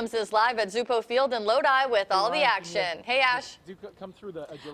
Williams is live at Zupo Field in Lodi with all the action. Hey, Ash.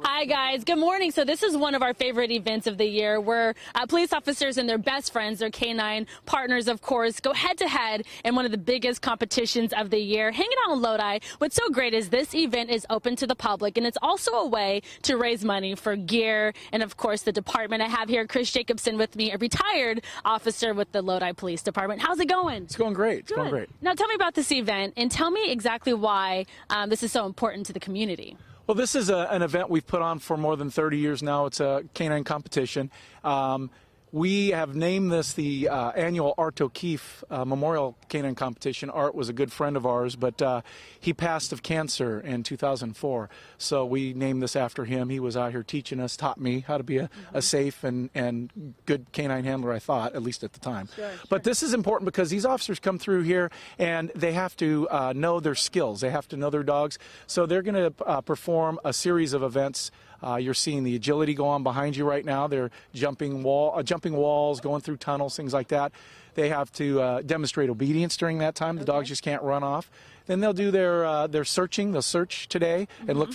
Hi, guys. Good morning. So this is one of our favorite events of the year where uh, police officers and their best friends, their canine partners, of course, go head-to-head -head in one of the biggest competitions of the year. Hanging out in Lodi, what's so great is this event is open to the public, and it's also a way to raise money for gear and, of course, the department. I have here Chris Jacobson with me, a retired officer with the Lodi Police Department. How's it going? It's going great. It's Good. going great. Now, tell me about this event and tell me exactly why um, this is so important to the community. Well, this is a, an event we've put on for more than 30 years now. It's a canine competition. Um, we have named this the uh, annual Art O'Keefe uh, Memorial Canine Competition. Art was a good friend of ours, but uh, he passed of cancer in 2004. So we named this after him. He was out here teaching us, taught me how to be a, mm -hmm. a mm-hmm. safe and, and good canine handler, I thought, at least at the time. Sure, sure. But this is important because these officers come through here and they have to uh, know their skills, they have to know their dogs. So they're going to uh, perform a series of events. Uh, you're seeing the agility go on behind you right now. They're jumping wall, uh, jumping walls, going through tunnels, things like that. They have to uh, demonstrate obedience during that time. The okay. dogs just can't run off. Then they'll do their uh, their searching. They'll search today mm -hmm. and look. Mm-hmm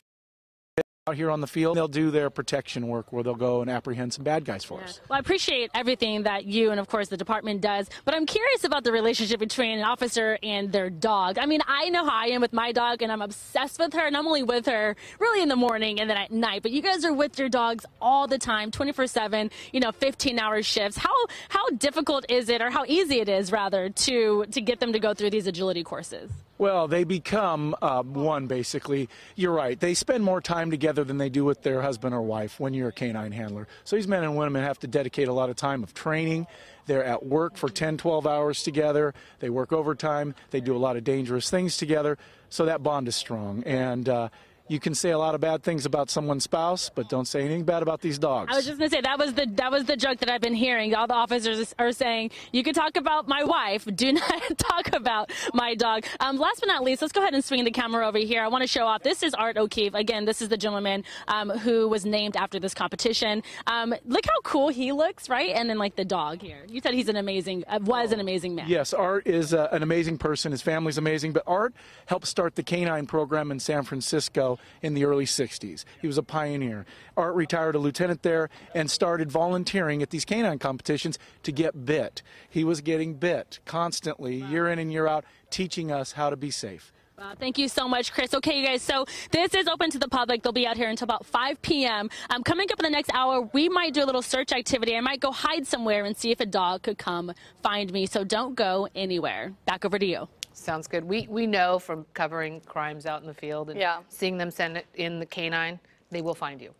out here on the field. They'll do their protection work where they'll go and apprehend some bad guys for yeah. us. Well, I appreciate everything that you and, of course, the department does, but I'm curious about the relationship between an officer and their dog. I mean, I know how I am with my dog, and I'm obsessed with her, and I'm only with her really in the morning and then at night, but you guys are with your dogs all the time, 24 7, you know, 15 hour shifts. How, how difficult is it, or how easy it is, rather, to, to get them to go through these agility courses? Well, they become uh, one, basically. You're right. They spend more time together than they do with their husband or wife when you're a canine handler. So these men and women have to dedicate a lot of time of training. They're at work for 10, 12 hours together. They work overtime. They do a lot of dangerous things together. So that bond is strong. And uh, you can say a lot of bad things about someone's spouse, but don't say anything bad about these dogs. I was just gonna say that was the that was the joke that I've been hearing. All the officers are saying you can talk about my wife, do not talk about my dog. Um, last but not least, let's go ahead and swing the camera over here. I want to show off. This is Art O'Keefe. Again, this is the gentleman um, who was named after this competition. Um, look how cool he looks, right? And then like the dog here. You said he's an amazing, uh, was an amazing man. Yes, Art is uh, an amazing person. His family's amazing, but Art helped start the canine program in San Francisco in the early 60s. He was a pioneer. Art retired a lieutenant there and started volunteering at these canine competitions to get bit. He was getting bit constantly, year in and year out, teaching us how to be safe. Wow, thank you so much, Chris. Okay, you guys, so this is open to the public. They'll be out here until about 5 p.m. Um, coming up in the next hour, we might do a little search activity. I might go hide somewhere and see if a dog could come find me. So don't go anywhere. Back over to you sounds good. We we know from covering crimes out in the field and yeah. seeing them send it in the canine, they will find you.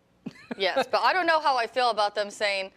yes, but I don't know how I feel about them saying